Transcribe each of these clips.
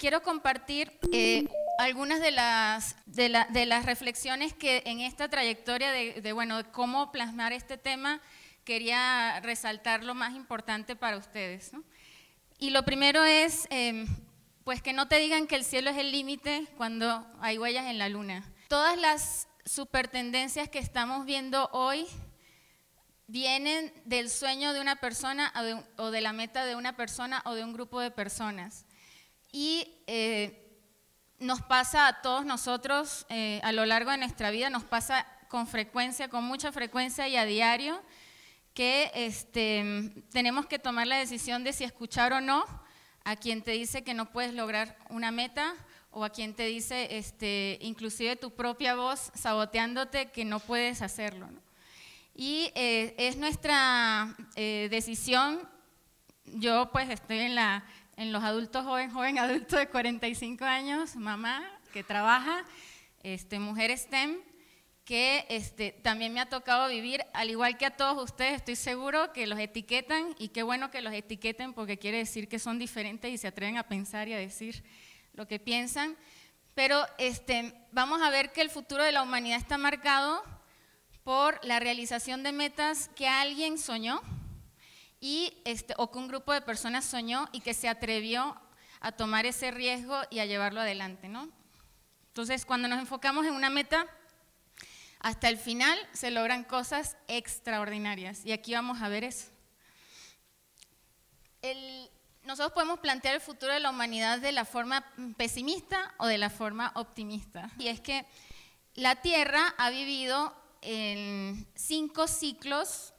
quiero compartir eh, algunas de las, de, las reflexiones que en esta trayectoria de, bueno, cómo plasmar este tema, quería resaltar lo más importante para ustedes. Y lo primero es, em, pues que no te digan que el cielo es el límite cuando hay huellas en la luna. Todas las supertendencias que estamos viendo hoy vienen del sueño de una persona o de la meta de una persona o de un grupo de personas. Y eh, nos pasa a todos nosotros, eh, a lo largo de nuestra vida, nos pasa con frecuencia, con mucha frecuencia y a diario, que este, tenemos que tomar la decisión de si escuchar o no a quien te dice que no puedes lograr una meta o a quien te dice, este, inclusive tu propia voz saboteándote, que no puedes hacerlo. Y eh, es nuestra decisión, yo pues estoy en la en los adultos joven, joven adulto de 45 años, mamá que trabaja, este, mujer STEM, que este, también me ha tocado vivir, al igual que a todos ustedes, estoy seguro que los etiquetan y qué bueno que los etiqueten porque quiere decir que son diferentes y se atreven a pensar y a decir lo que piensan. Pero este, vamos a ver que el futuro de la humanidad está marcado por la realización de metas que alguien soñó, y, este, o que un grupo de personas soñó y que se atrevió a tomar ese riesgo y a llevarlo adelante, ¿no? Entonces, cuando nos enfocamos en una meta, hasta el final se logran cosas extraordinarias. Y aquí vamos a ver eso. nosotros podemos plantear el futuro de la humanidad de la forma pesimista o de la forma optimista. Y es que la Tierra ha vivido en cinco ciclos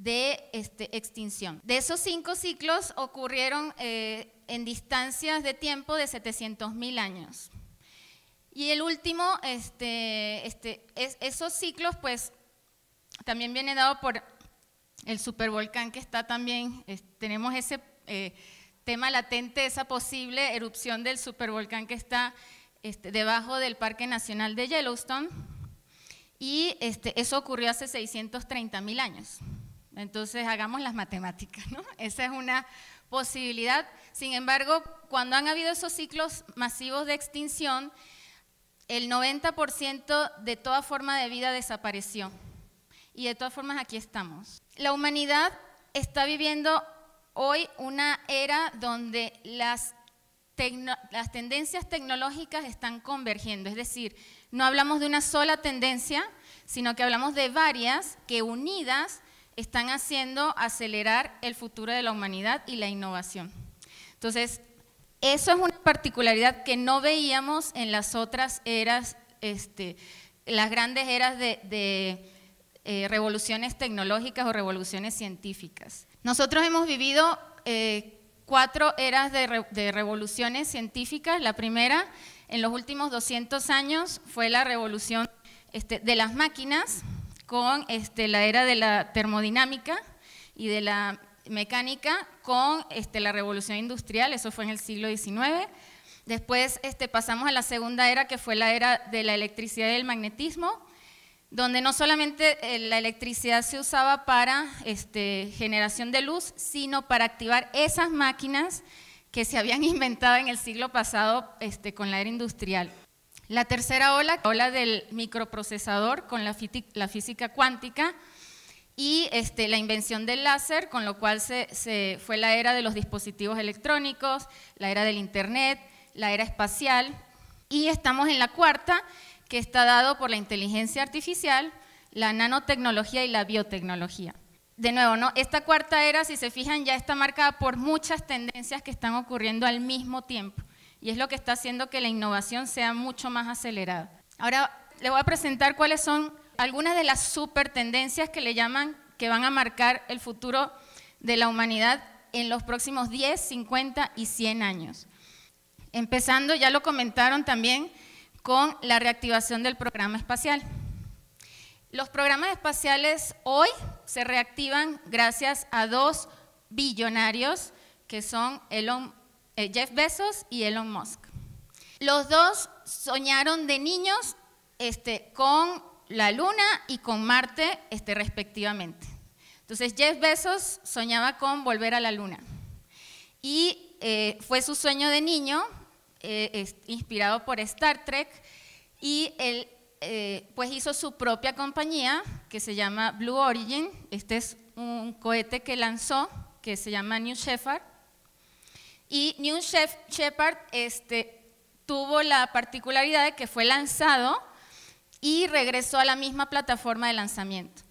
de este, extinción. De esos cinco ciclos ocurrieron eh, en distancias de tiempo de 700.000 años. Y el último, este, este, esos ciclos, pues también viene dado por el supervolcán que está también, tenemos ese eh, tema latente, esa posible erupción del supervolcán que está debajo del Parque Nacional de Yellowstone. Y eso ocurrió hace 630.000 años. Entonces hagamos las matemáticas, ¿no? Esa es una posibilidad. Sin embargo, cuando han habido esos ciclos masivos de extinción, el 90% de toda forma de vida desapareció. Y de todas formas aquí estamos. La humanidad está viviendo hoy una era donde las, las tendencias tecnológicas están convergiendo. Es decir, no hablamos de una sola tendencia, sino que hablamos de varias que unidas están haciendo acelerar el futuro de la humanidad y la innovación. Entonces, eso es una particularidad que no veíamos en las otras eras, este, las grandes eras de, eh, revoluciones tecnológicas o revoluciones científicas. Nosotros hemos vivido eh, cuatro eras de, revoluciones científicas. La primera, en los últimos 200 años, fue la revolución este, de las máquinas, con este, la era de la termodinámica y de la mecánica con este, la revolución industrial, eso fue en el siglo XIX. Después este, pasamos a la segunda era, que fue la era de la electricidad y el magnetismo, donde no solamente eh, la electricidad se usaba para este, generación de luz, sino para activar esas máquinas que se habían inventado en el siglo pasado este, con la era industrial. La tercera ola, ola del microprocesador con la, física cuántica y este, la invención del láser, con lo cual se, fue la era de los dispositivos electrónicos, la era del Internet, la era espacial. Y estamos en la cuarta, que está dado por la inteligencia artificial, la nanotecnología y la biotecnología. De nuevo, ¿no? esta cuarta era, si se fijan, ya está marcada por muchas tendencias que están ocurriendo al mismo tiempo y es lo que está haciendo que la innovación sea mucho más acelerada. Ahora le voy a presentar cuáles son algunas de las super tendencias que le llaman que van a marcar el futuro de la humanidad en los próximos 10, 50 y 100 años. Empezando, ya lo comentaron también, con la reactivación del programa espacial. Los programas espaciales hoy se reactivan gracias a dos billonarios que son Elon eh, Jeff Bezos y Elon Musk. Los dos soñaron de niños este, con la Luna y con Marte este, respectivamente. Entonces Jeff Bezos soñaba con volver a la Luna. Y eh, fue su sueño de niño, eh, inspirado por Star Trek, y él pues hizo su propia compañía que se llama Blue Origin. Este es un cohete que lanzó, que se llama New Shepard. Y New Shepard este, tuvo la particularidad de que fue lanzado y regresó a la misma plataforma de lanzamiento,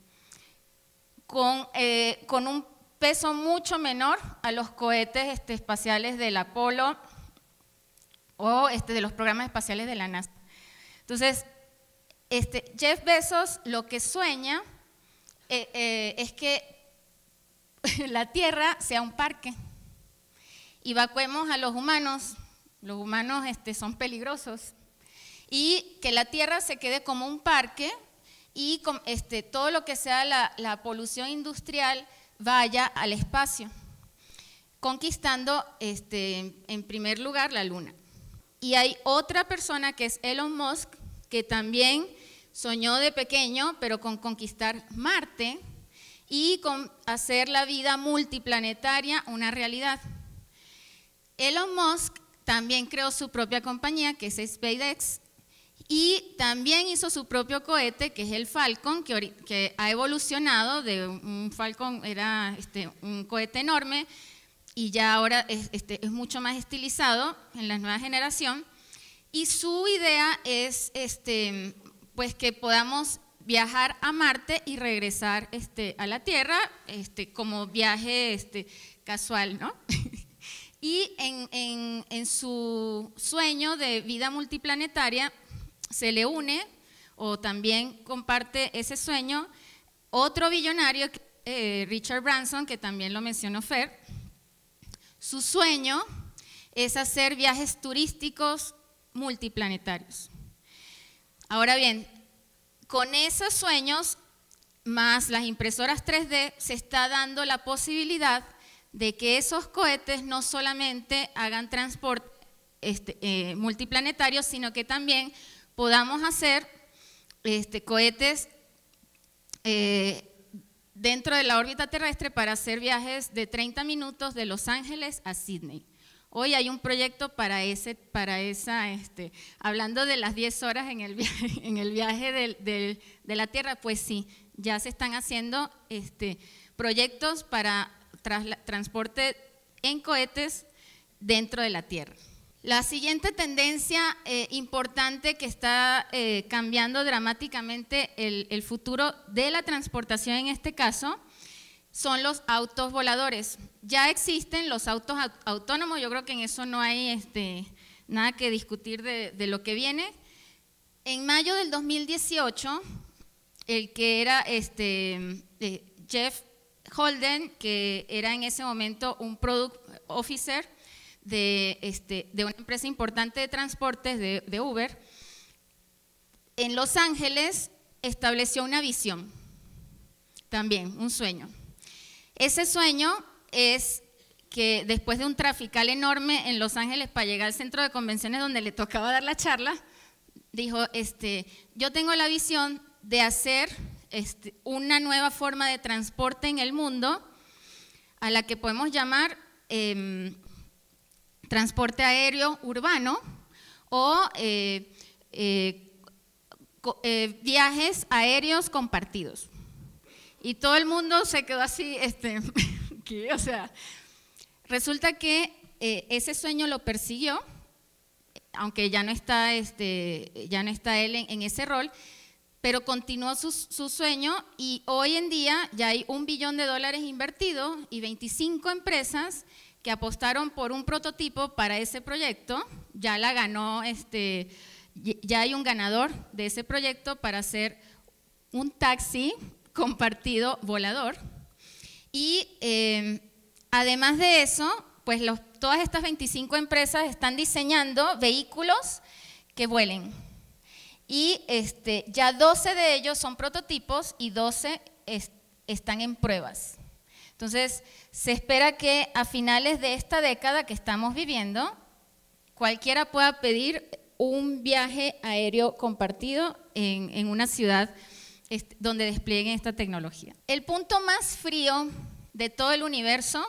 con, eh, un peso mucho menor a los cohetes este, espaciales del Apolo o este, de los programas espaciales de la NASA. Entonces, Jeff Bezos lo que sueña eh, eh, es que la Tierra sea un parque evacuemos a los humanos, los humanos este, son peligrosos, y que la tierra se quede como un parque y este, todo lo que sea la, polución industrial vaya al espacio, conquistando este, en primer lugar la luna. Y hay otra persona que es Elon Musk, que también soñó de pequeño, pero con conquistar Marte y con hacer la vida multiplanetaria una realidad. Elon Musk también creó su propia compañía, que es SpaceX, y también hizo su propio cohete, que es el Falcon, que, ha evolucionado de un Falcon, era este, un cohete enorme, y ya ahora este, es, mucho más estilizado en la nueva generación. Y su idea es este, pues que podamos viajar a Marte y regresar a la Tierra como viaje casual, ¿no? Y en, su sueño de vida multiplanetaria se le une o también comparte ese sueño otro billonario, eh, Richard Branson, que también lo mencionó Fer. Su sueño es hacer viajes turísticos multiplanetarios. Ahora bien, con esos sueños más las impresoras 3D se está dando la posibilidad de que esos cohetes no solamente hagan transporte este, eh, multiplanetario, sino que también podamos hacer este, cohetes eh, dentro de la órbita terrestre para hacer viajes de 30 minutos de Los Ángeles a Sydney. Hoy hay un proyecto para ese, para esa, este, hablando de las 10 horas en el viaje, en el viaje de la Tierra, pues sí, ya se están haciendo este, proyectos para transporte en cohetes dentro de la Tierra. La siguiente tendencia eh, importante que está eh, cambiando dramáticamente el, futuro de la transportación en este caso son los autos voladores. Ya existen los autos autónomos, yo creo que en eso no hay este, nada que discutir de, lo que viene. En mayo del 2018, el que era este, eh, Jeff Holden, que era en ese momento un product officer de, este, una empresa importante de transportes de, Uber, en Los Ángeles estableció una visión, también un sueño. Ese sueño es que después de un trafical enorme en Los Ángeles para llegar al centro de convenciones donde le tocaba dar la charla, dijo, este, yo tengo la visión de hacer este, una nueva forma de transporte en el mundo a la que podemos llamar em, transporte aéreo urbano o eh, eh, eh, viajes aéreos compartidos. Y todo el mundo se quedó así, este, o sea, resulta que ese sueño lo persiguió, aunque ya no está, este, ya no está él en ese rol, pero continuó su, sueño y hoy en día ya hay un billón de dólares invertido y 25 empresas que apostaron por un prototipo para ese proyecto. Ya la ganó, este, ya hay un ganador de ese proyecto para hacer un taxi compartido volador. Y em, además de eso, pues todas estas 25 empresas están diseñando vehículos que vuelen y este, ya 12 de ellos son prototipos y 12 están en pruebas. Entonces, se espera que a finales de esta década que estamos viviendo, cualquiera pueda pedir un viaje aéreo compartido en una ciudad este, donde desplieguen esta tecnología. El punto más frío de todo el universo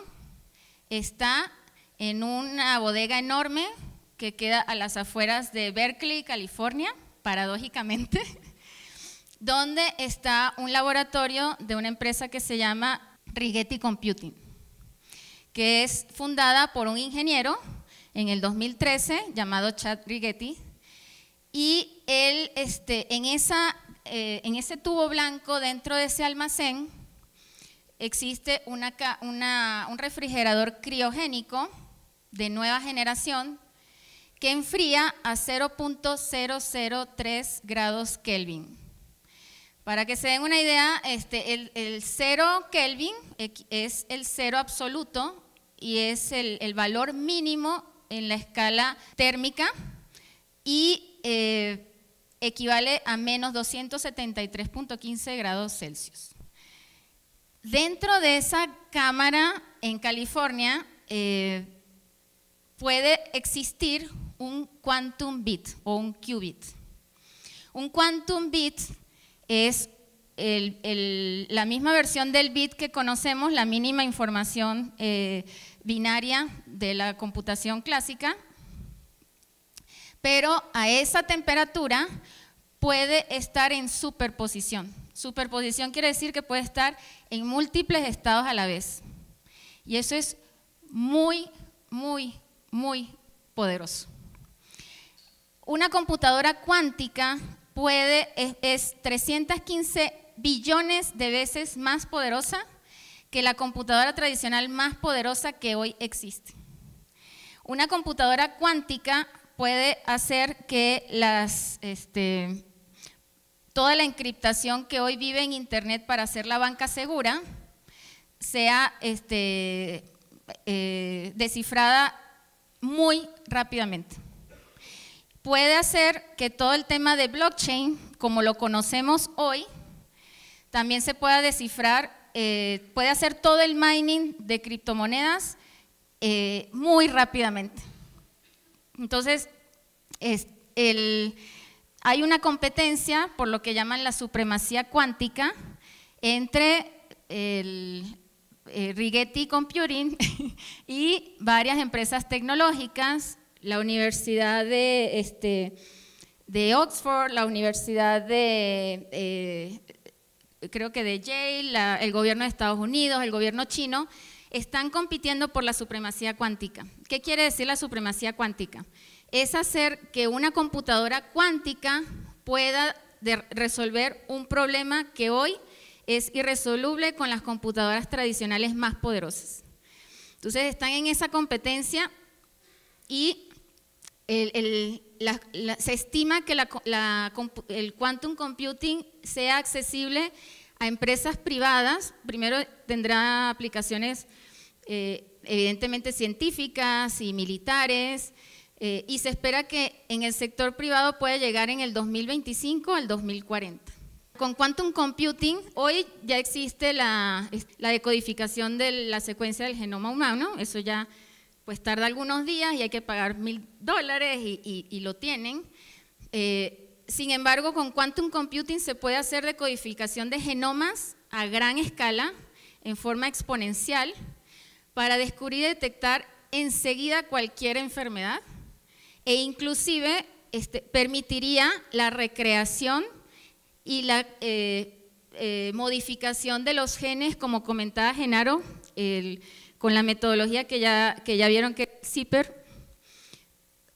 está en una bodega enorme que queda a las afueras de Berkeley, California paradójicamente, donde está un laboratorio de una empresa que se llama Rigetti Computing, que es fundada por un ingeniero en el 2013 llamado Chad Rigetti, y él este, en, esa, eh, en ese tubo blanco dentro de ese almacén existe un refrigerador criogénico de nueva generación que enfría a 0.003 grados Kelvin. Para que se den una idea, este, el, el 0 Kelvin es el cero absoluto y es el, valor mínimo en la escala térmica y eh, equivale a menos 273.15 grados Celsius. Dentro de esa cámara en California eh, puede existir un quantum bit o un qubit. Un quantum bit es la misma versión del bit que conocemos, la mínima información eh, binaria de la computación clásica, pero a esa temperatura puede estar en superposición. Superposición quiere decir que puede estar en múltiples estados a la vez. Y eso es muy, muy, muy poderoso una computadora cuántica puede, es, 315 billones de veces más poderosa que la computadora tradicional más poderosa que hoy existe. Una computadora cuántica puede hacer que este, toda la encriptación que hoy vive en Internet para hacer la banca segura sea este, eh, descifrada muy rápidamente puede hacer que todo el tema de blockchain, como lo conocemos hoy, también se pueda descifrar, eh, puede hacer todo el mining de criptomonedas eh, muy rápidamente. Entonces, hay una competencia por lo que llaman la supremacía cuántica entre el, eh, Rigetti Computing y varias empresas tecnológicas la Universidad de, este, de Oxford, la Universidad de, eh, creo que de Yale, el gobierno de Estados Unidos, el gobierno chino, están compitiendo por la supremacía cuántica. ¿Qué quiere decir la supremacía cuántica? Es hacer que una computadora cuántica pueda resolver un problema que hoy es irresoluble con las computadoras tradicionales más poderosas. Entonces están en esa competencia y se estima que el quantum computing sea accesible a empresas privadas. Primero tendrá aplicaciones eh, evidentemente científicas y militares, eh, y se espera que en el sector privado pueda llegar en el 2025 al 2040. Con quantum computing, hoy ya existe la, la decodificación de la secuencia del genoma humano, eso ya pues tarda algunos días y hay que pagar mil dólares y, lo tienen. Eh, sin embargo, con quantum computing se puede hacer decodificación de genomas a gran escala, en forma exponencial, para descubrir y detectar enseguida cualquier enfermedad e inclusive este, permitiría la recreación y la eh, eh, modificación de los genes, como comentaba Genaro, el, con la metodología que ya, ya vieron que es CIPER,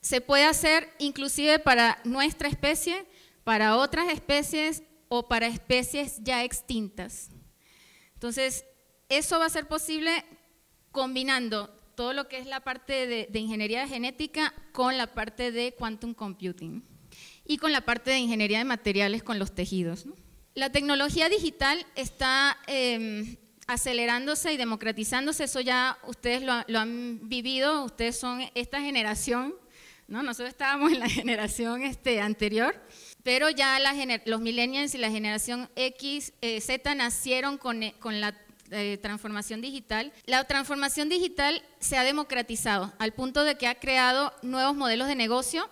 se puede hacer inclusive para nuestra especie, para otras especies o para especies ya extintas. Entonces, eso va a ser posible combinando todo lo que es la parte de, ingeniería genética con la parte de quantum computing y con la parte de ingeniería de materiales con los tejidos. La tecnología digital está em, acelerándose y democratizándose, eso ya ustedes lo, han vivido, ustedes son esta generación, ¿no? Nosotros estábamos en la generación este, anterior, pero ya los millennials y la generación X, eh, Z nacieron con, eh, con la eh, transformación digital. La transformación digital se ha democratizado al punto de que ha creado nuevos modelos de negocio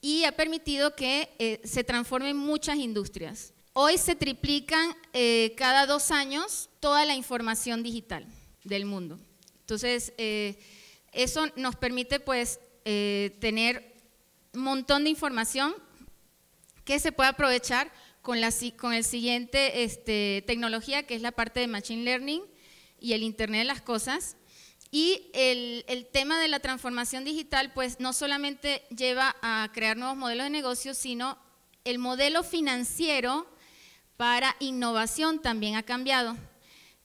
y ha permitido que se transformen muchas industrias. Hoy se triplican eh, cada dos años toda la información digital del mundo. Entonces, eh, eso nos permite pues eh, tener un montón de información que se puede aprovechar con la con el siguiente este, tecnología, que es la parte de Machine Learning y el Internet de las Cosas. Y el, tema de la transformación digital, pues no solamente lleva a crear nuevos modelos de negocio, sino el modelo financiero para innovación también ha cambiado.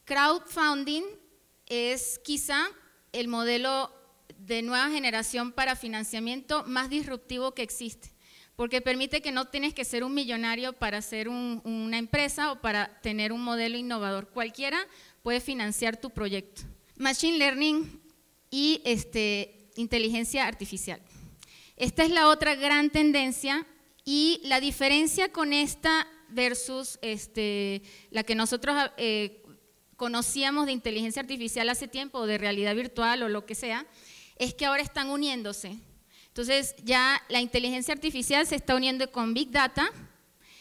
Crowdfunding es quizá el modelo de nueva generación para financiamiento más disruptivo que existe, porque permite que no tienes que ser un millonario para ser una empresa o para tener un modelo innovador. Cualquiera puede financiar tu proyecto. Machine Learning y este, inteligencia artificial. Esta es la otra gran tendencia y la diferencia con esta versus este, la que nosotros eh, conocíamos de inteligencia artificial hace tiempo, de realidad virtual o lo que sea, es que ahora están uniéndose. Entonces ya la inteligencia artificial se está uniendo con Big Data,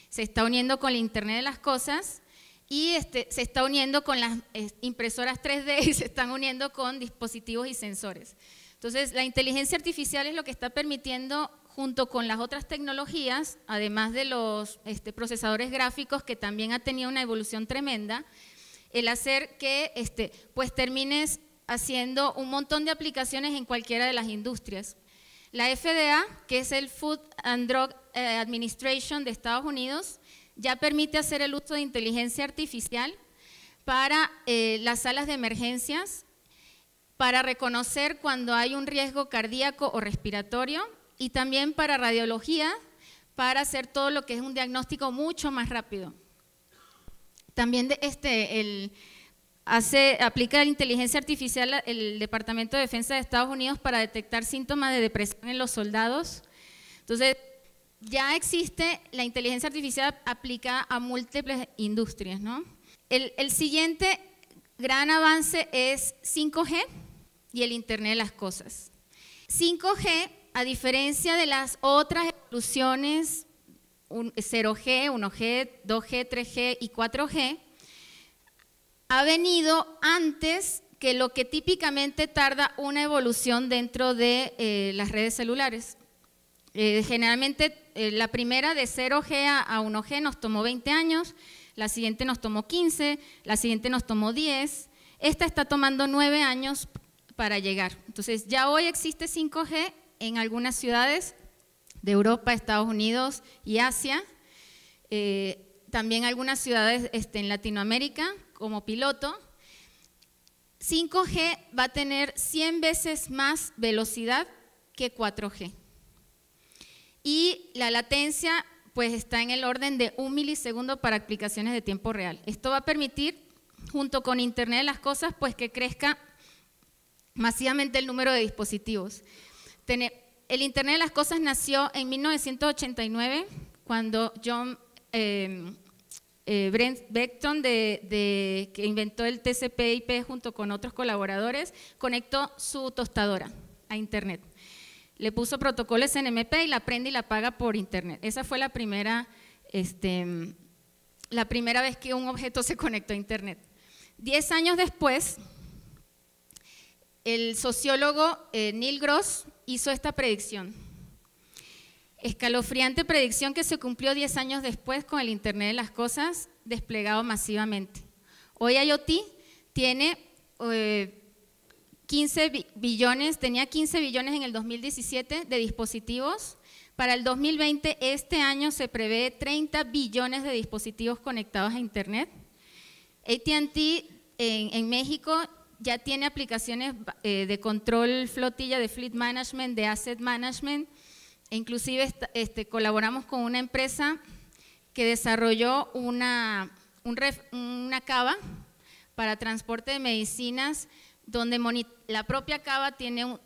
se está uniendo con el Internet de las Cosas y este, se está uniendo con las impresoras 3D y se están uniendo con dispositivos y sensores. Entonces la inteligencia artificial es lo que está permitiendo junto con las otras tecnologías, además de los este, procesadores gráficos, que también ha tenido una evolución tremenda, el hacer que este, pues termines haciendo un montón de aplicaciones en cualquiera de las industrias. La FDA, que es el Food and Drug eh, Administration de Estados Unidos, ya permite hacer el uso de inteligencia artificial para eh, las salas de emergencias, para reconocer cuando hay un riesgo cardíaco o respiratorio y también para radiología, para hacer todo lo que es un diagnóstico mucho más rápido. También este, el, hace, aplica la inteligencia artificial el Departamento de Defensa de Estados Unidos para detectar síntomas de depresión en los soldados. Entonces, ya existe la inteligencia artificial aplicada a múltiples industrias. ¿no? El, el siguiente gran avance es 5G y el Internet de las Cosas. 5G a diferencia de las otras evoluciones 0G, 1G, 2G, 3G y 4G, ha venido antes que lo que típicamente tarda una evolución dentro de eh, las redes celulares. Eh, generalmente eh, la primera de 0G a 1G nos tomó 20 años, la siguiente nos tomó 15, la siguiente nos tomó 10, esta está tomando 9 años para llegar. Entonces ya hoy existe 5G en algunas ciudades de Europa, Estados Unidos y Asia. Eh, también algunas ciudades este, en Latinoamérica como piloto. 5G va a tener 100 veces más velocidad que 4G. Y la latencia pues está en el orden de un milisegundo para aplicaciones de tiempo real. Esto va a permitir, junto con Internet de las Cosas, pues que crezca masivamente el número de dispositivos. El Internet de las Cosas nació en 1989, cuando John em, eh, Brent Beckton, que inventó el TCP/IP junto con otros colaboradores, conectó su tostadora a Internet. Le puso protocolos NMP y la prende y la paga por Internet. Esa fue la primera, este, la primera vez que un objeto se conectó a Internet. Diez años después, el sociólogo eh, Neil Gross hizo esta predicción. Escalofriante predicción que se cumplió 10 años después con el Internet de las Cosas desplegado masivamente. Hoy IoT tiene 15 eh, billones, tenía 15 billones en el 2017 de dispositivos. Para el 2020, este año se prevé 30 billones de dispositivos conectados a Internet. ATT en México ya tiene aplicaciones eh, de control flotilla, de fleet management, de asset management. E inclusive este, colaboramos con una empresa que desarrolló una, una cava para transporte de medicinas, donde la propia cava tiene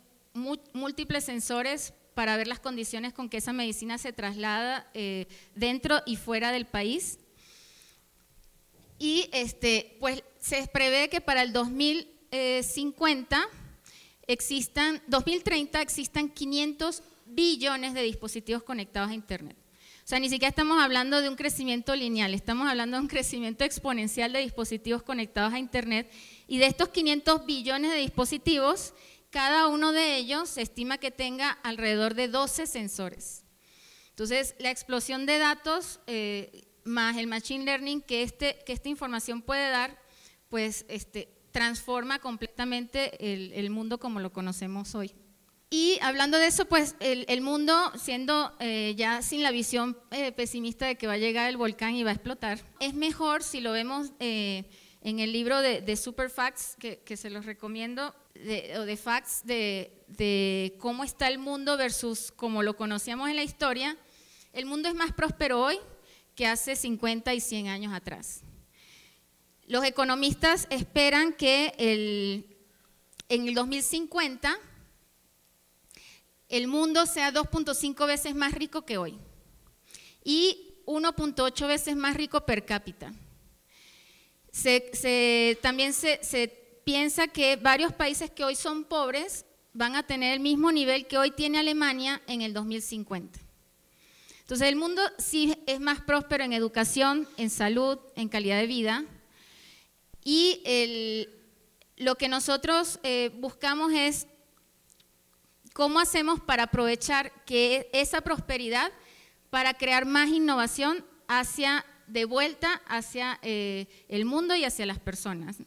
múltiples sensores para ver las condiciones con que esa medicina se traslada eh, dentro y fuera del país. Y este, pues se prevé que para el 2000 2050 eh, existan, 2030 existan 500 billones de dispositivos conectados a Internet. O sea, ni siquiera estamos hablando de un crecimiento lineal, estamos hablando de un crecimiento exponencial de dispositivos conectados a Internet. Y de estos 500 billones de dispositivos, cada uno de ellos se estima que tenga alrededor de 12 sensores. Entonces, la explosión de datos eh, más el machine learning que, este, que esta información puede dar, pues este, transforma completamente el, mundo como lo conocemos hoy. Y hablando de eso, pues el, mundo, siendo eh, ya sin la visión eh, pesimista de que va a llegar el volcán y va a explotar, es mejor si lo vemos eh, en el libro de, Super Facts, que, se los recomiendo, o de Facts, de, de cómo está el mundo versus como lo conocíamos en la historia. El mundo es más próspero hoy que hace 50 y 100 años atrás. Los economistas esperan que el, en el 2050 el mundo sea 2.5 veces más rico que hoy y 1.8 veces más rico per cápita. también se, se piensa que varios países que hoy son pobres van a tener el mismo nivel que hoy tiene Alemania en el 2050. Entonces el mundo sí es más próspero en educación, en salud, en calidad de vida, y lo que nosotros eh, buscamos es cómo hacemos para aprovechar esa prosperidad para crear más innovación de vuelta hacia eh, el mundo y hacia las personas.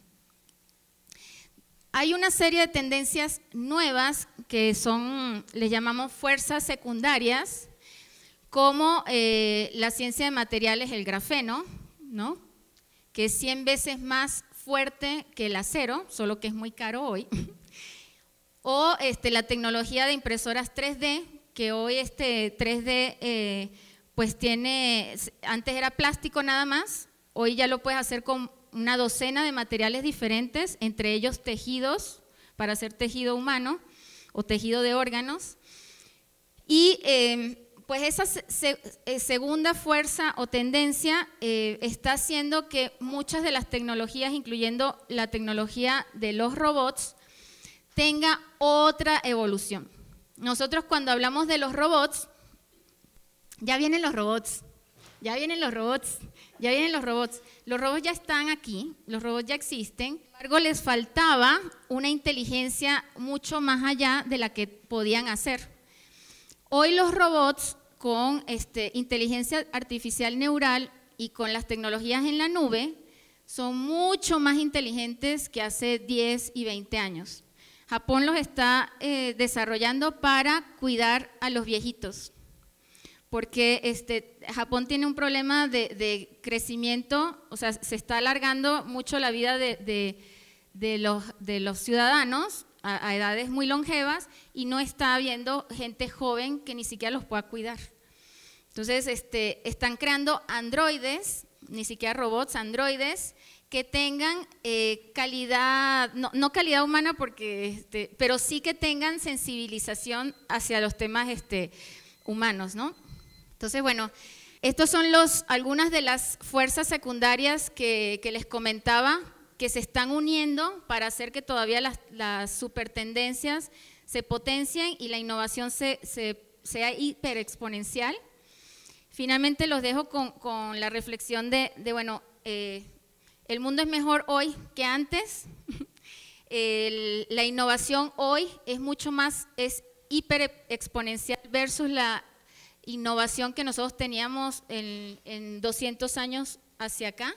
Hay una serie de tendencias nuevas que son, les llamamos fuerzas secundarias, como eh, la ciencia de materiales, el grafeno, ¿no? que es 100 veces más fuerte que el acero, solo que es muy caro hoy, o este, la tecnología de impresoras 3D, que hoy este 3D eh, pues tiene, antes era plástico nada más, hoy ya lo puedes hacer con una docena de materiales diferentes, entre ellos tejidos, para hacer tejido humano o tejido de órganos. Y em, pues esa eh, segunda fuerza o tendencia eh, está haciendo que muchas de las tecnologías, incluyendo la tecnología de los robots, tenga otra evolución. Nosotros cuando hablamos de los robots, ya vienen los robots, ya vienen los robots, ya vienen los robots. Los robots ya están aquí, los robots ya existen. Sin embargo, les faltaba una inteligencia mucho más allá de la que podían hacer. Hoy los robots con este, inteligencia artificial neural y con las tecnologías en la nube son mucho más inteligentes que hace 10 y 20 años. Japón los está eh, desarrollando para cuidar a los viejitos, porque este, Japón tiene un problema de, crecimiento, o sea, se está alargando mucho la vida de, los ciudadanos a, edades muy longevas y no está habiendo gente joven que ni siquiera los pueda cuidar. Entonces, este, están creando androides, ni siquiera robots, androides, que tengan eh, calidad, no, calidad humana, porque, este, pero sí que tengan sensibilización hacia los temas este, humanos, ¿no? Entonces, bueno, estos son los, algunas de las fuerzas secundarias que les comentaba que se están uniendo para hacer que todavía las, las supertendencias se potencien y la innovación se, se, sea hiperexponencial. Finalmente los dejo con, con la reflexión de, de bueno, eh, el mundo es mejor hoy que antes, la innovación hoy es mucho más, es hiperexponencial versus la innovación que nosotros teníamos en, en 200 años hacia acá.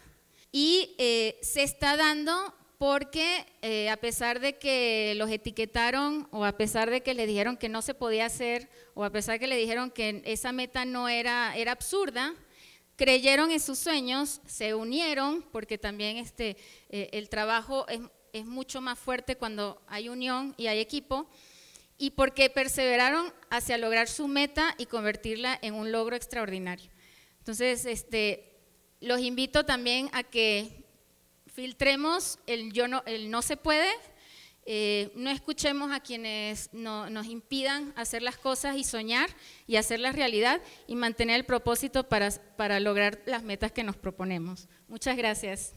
Y eh, se está dando porque eh, a pesar de que los etiquetaron o a pesar de que le dijeron que no se podía hacer o a pesar de que le dijeron que esa meta no era, era absurda, creyeron en sus sueños, se unieron, porque también este, eh, el trabajo es, es mucho más fuerte cuando hay unión y hay equipo, y porque perseveraron hacia lograr su meta y convertirla en un logro extraordinario. Entonces, este, los invito también a que filtremos el, yo no, el no se puede, eh, no escuchemos a quienes nos impidan hacer las cosas y soñar y hacerlas realidad y mantener el propósito para lograr las metas que nos proponemos. Muchas gracias.